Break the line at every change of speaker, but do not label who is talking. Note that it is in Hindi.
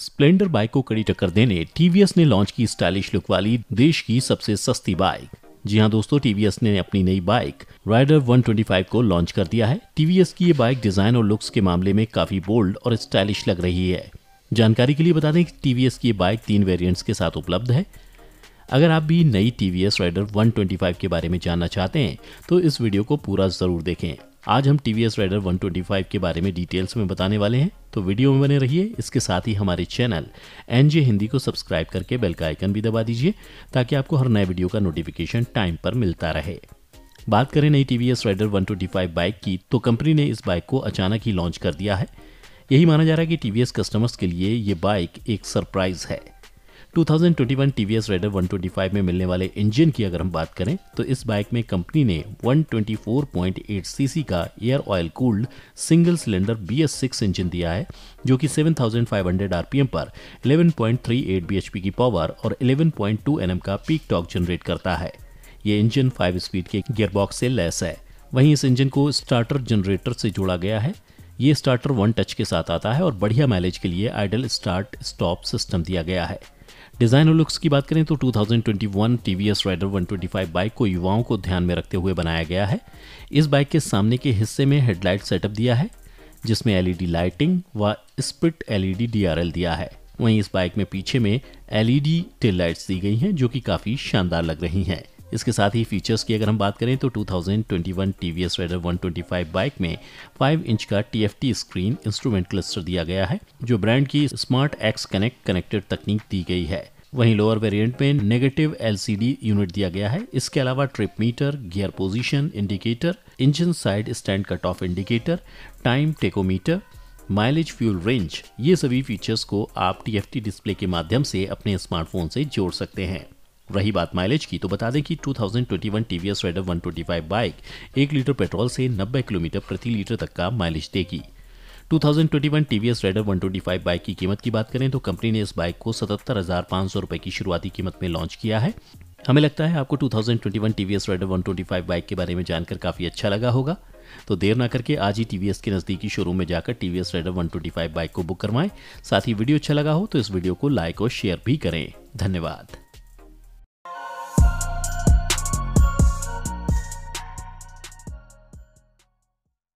स्प्लेंडर बाइक को कड़ी टक्कर देने टीवीएस ने लॉन्च की स्टाइलिश लुक वाली देश की सबसे सस्ती बाइक जी हाँ दोस्तों टीवीएस ने अपनी नई बाइक राइडर 125 को लॉन्च कर दिया है टीवीएस की ये बाइक डिजाइन और लुक्स के मामले में काफी बोल्ड और स्टाइलिश लग रही है जानकारी के लिए बता दें कि टीवीएस की ये बाइक तीन वेरियंट्स के साथ उपलब्ध है अगर आप भी नई टीवीएस राइडर 125 के बारे में जानना चाहते हैं तो इस वीडियो को पूरा ज़रूर देखें आज हम T V S Raider five के बारे में डिटेल्स में बताने वाले हैं तो वीडियो में बने रहिए इसके साथ ही हमारे चैनल एन जे हिंदी को सब्सक्राइब करके बेल का आइकन भी दबा दीजिए ताकि आपको हर नए वीडियो का नोटिफिकेशन टाइम पर मिलता रहे बात करें नई T V S Raider one bike की तो कंपनी ने इस बाइक को अचानक ही लॉन्च कर दिया है यही माना जा रहा है कि टी वी एस कस्टमर्स के लिए ये बाइक एक सरप्राइज है 2021 TVS Raider 125 में मिलने वाले इंजन की अगर हम बात करें तो इस बाइक में कंपनी ने 124.8 सीसी का air oil cooled single cylinder BS6 engine दिया है जो कि 7500 आरपीएम पर 11.38 bhp की पावर और 11.2 nm का पीक टॉक जनरेट करता है ये इंजन 5 स्पीड के गियरबॉक्स से लैस है वहीं इस इंजन को स्टार्टर जनरेटर से जोड़ा गया है ये स्टार्टर वन टच के साथ आता है और बढ़िया माइलेज के लिए आइडल स्टार्ट स्टॉप सिस्टम दिया गया है डिज़ाइन और लुक्स की बात करें तो 2021 TVS Raider 125 बाइक को युवाओं को ध्यान में रखते हुए बनाया गया है इस बाइक के सामने के हिस्से में हेडलाइट सेटअप दिया है जिसमें एलईडी लाइटिंग e व स्प्रिट एलईडी डीआरएल दिया है वहीं इस बाइक में पीछे में एलईडी टेल लाइट्स दी गई हैं जो कि काफ़ी शानदार लग रही हैं इसके साथ ही फीचर्स की अगर हम बात करें तो 2021 TVS Raider 125 बाइक में 5 इंच का TFT स्क्रीन इंस्ट्रूमेंट क्लस्टर दिया गया है जो ब्रांड की स्मार्ट एक्स कनेक्ट कनेक्टेड तकनीक दी गई है वहीं लोअर वेरिएंट में नेगेटिव एलसीडी यूनिट दिया गया है इसके अलावा trip meter gear position indicator engine side stand cut off indicator time tachometer mileage fuel range ये सभी फीचर्स को आप टीएफटी डिस्प्ले के माध्यम से अपने स्मार्टफोन से जोड़ सकते हैं रही बात माइलेज की तो बता दें कि 2021 थाउजेंड रेडर बाइक एक लीटर पेट्रोल से 90 किलोमीटर प्रति लीटर तक का माइलेज देगी 2021 थाउजेंड रेडर 125 बाइक की कीमत की बात करें तो कंपनी ने इस बाइक को सतहत्तर हजार पांच सौ रुपए की शुरुआती कीमत में लॉन्च किया है हमें लगता है आपको 2021 टीवीएस रेडर 125 बाइक के बारे में जानकर काफी अच्छा लगा होगा तो देर ना करके आज ही टीवीएस के नजदीकी शोरूम में जाकर टीवीएस रेडर 125 बाइक को बुक करवाएं साथ ही वीडियो अच्छा लगा हो तो इस वीडियो को लाइक और शेयर भी करें धन्यवाद